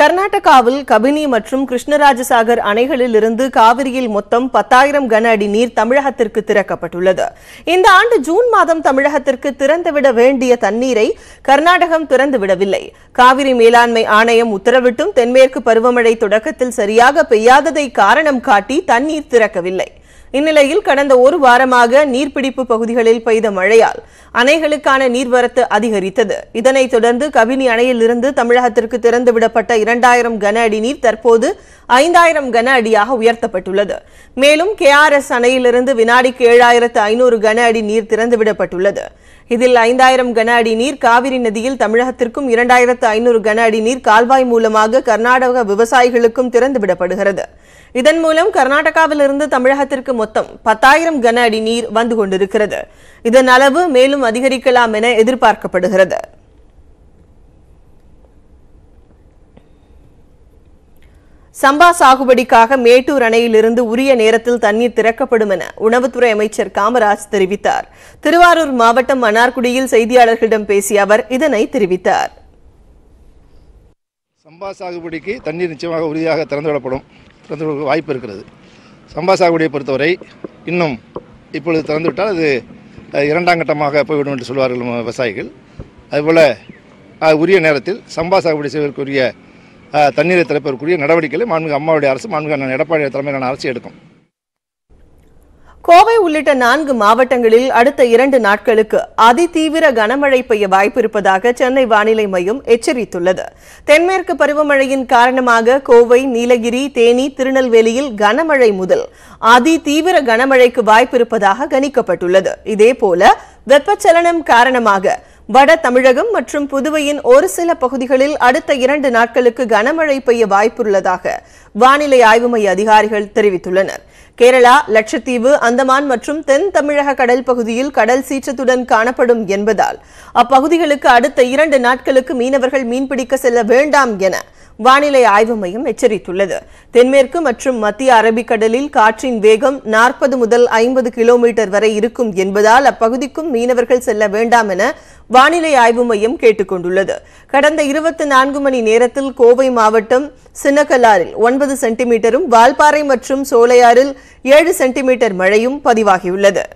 கர்நாடகாவில் கபினி மற்றும் கிருஷ்ணராஜசாகர் அணைகளில் இருந்து காவிரியில் மொத்தம் பத்தாயிரம் கன அடி நீர் தமிழகத்திற்கு திறக்கப்பட்டுள்ளது இந்த ஆண்டு ஜூன் மாதம் தமிழகத்திற்கு திறந்துவிட வேண்டிய தண்ணீரை கர்நாடகம் திறந்துவிடவில்லை காவிரி மேலாண்மை ஆணையம் உத்தரவிட்டும் தென்மேற்கு பருவமழை தொடக்கத்தில் சரியாக பெய்யாததை காரணம் காட்டி தண்ணீர் திறக்கவில்லை இந்நிலையில் கடந்த ஒரு வாரமாக நீர்பிடிப்பு பகுதிகளில் பெய்த மழையால் அணைகளுக்கான நீர்வரத்து அதிகரித்தது இதனைத் தொடர்ந்து கபினி அணையிலிருந்து தமிழகத்திற்கு திறந்துவிடப்பட்ட இரண்டாயிரம் கன அடி நீர் தற்போது ஐந்தாயிரம் கன அடியாக உயர்த்தப்பட்டுள்ளது மேலும் கே ஆர் எஸ் அணையிலிருந்து வினாடிக்கு ஏழாயிரத்து ஐநூறு கன அடி நீர் திறந்துவிடப்பட்டுள்ளது இதில் ஐந்தாயிரம் கன அடி நீர் காவிரி நதியில் தமிழகத்திற்கும் இரண்டாயிரத்து ஐநூறு கன அடி நீர் கால்வாய் மூலமாக கர்நாடக விவசாயிகளுக்கும் திறந்துவிடப்படுகிறது இதன் மூலம் கர்நாடகாவிலிருந்து தமிழகத்திற்கு மொத்தம் பத்தாயிரம் கன அடி நீர் வந்து கொண்டிருக்கிறது இதன் அளவு மேலும் அதிகரிக்கலாம் என எதிர்பார்க்கப்படுகிறது சம்பா சாகுபடிக்காக மேட்டூர் அணையிலிருந்து உரிய நேரத்தில் தண்ணீர் திறக்கப்படும் என உணவுத்துறை அமைச்சர் காமராஜ் தெரிவித்தார் திருவாரூர் மாவட்டம் மன்னார்குடியில் செய்தியாளர்களிடம் பேசிய அவர் இதனை தெரிவித்தார் சம்பா சாகுபடிக்கு தண்ணீர் நிச்சயமாக உறுதியாக திறந்துவிடப்படும் திறந்துவிட வாய்ப்பு இருக்கிறது சம்பா சாகுபடியை பொறுத்தவரை இன்னும் இப்பொழுது திறந்துவிட்டால் அது இரண்டாம் கட்டமாக போய்விடும் என்று சொல்வார்கள் விவசாயிகள் அதுபோல் உரிய நேரத்தில் சம்பா சாகுபடி செய்வதற்குரிய தண்ணீரை திறப்பதற்குரிய நடவடிக்கைகளை மாண்பு அம்மாவுடைய அரசு மாண்புமிகு எடப்பாடி தலைமையிலான அரசு எடுக்கும் கோவை உள்ளிட்ட நான்கு மாவட்டங்களில் அடுத்த இரண்டு நாட்களுக்கு அதிதீவிர கனமழை பெய்ய வாய்ப்பிருப்பதாக சென்னை வானிலை மையம் எச்சரித்துள்ளது தென்மேற்கு பருவமழையின் காரணமாக கோவை நீலகிரி தேனி திருநெல்வேலியில் கனமழை முதல் அதிதீவிர கனமழைக்கு வாய்ப்பிருப்பதாக கணிக்கப்பட்டுள்ளது இதேபோல வெப்பச்சலனம் காரணமாக வட தமிழகம் மற்றும் புதுவையின் ஒரு சில பகுதிகளில் அடுத்த இரண்டு நாட்களுக்கு கனமழை பெய்ய வாய்ப்புள்ளதாக வானிலை ஆய்வு மைய அதிகாரிகள் தெரிவித்துள்ளனர் கேரளா லட்சத்தீவு அந்தமான் மற்றும் தென் தமிழக கடல் பகுதியில் கடல் சீற்றத்துடன் காணப்படும் என்பதால் அப்பகுதிகளுக்கு அடுத்த இரண்டு நாட்களுக்கு மீனவர்கள் மீன்பிடிக்க செல்ல வேண்டாம் என வானிலை ஆய்வு மையம் எச்சரித்துள்ளது தென்மேற்கு மற்றும் மத்திய அரபிக்கடலில் காற்றின் வேகம் நாற்பது முதல் ஐம்பது கிலோமீட்டர் வரை இருக்கும் என்பதால் அப்பகுதிக்கும் மீனவர்கள் செல்ல வேண்டாம் என வானிலை ஆய்வு மையம் கேட்டுக்கொண்டுள்ளது கடந்த இருபத்தி நான்கு மணி நேரத்தில் கோவை மாவட்டம் சின்னக்கல்லாரில் ஒன்பது சென்டிமீட்டரும் வால்பாறை மற்றும் சோலையாறில் ஏழு சென்டிமீட்டர் மழையும் பதிவாகியுள்ளது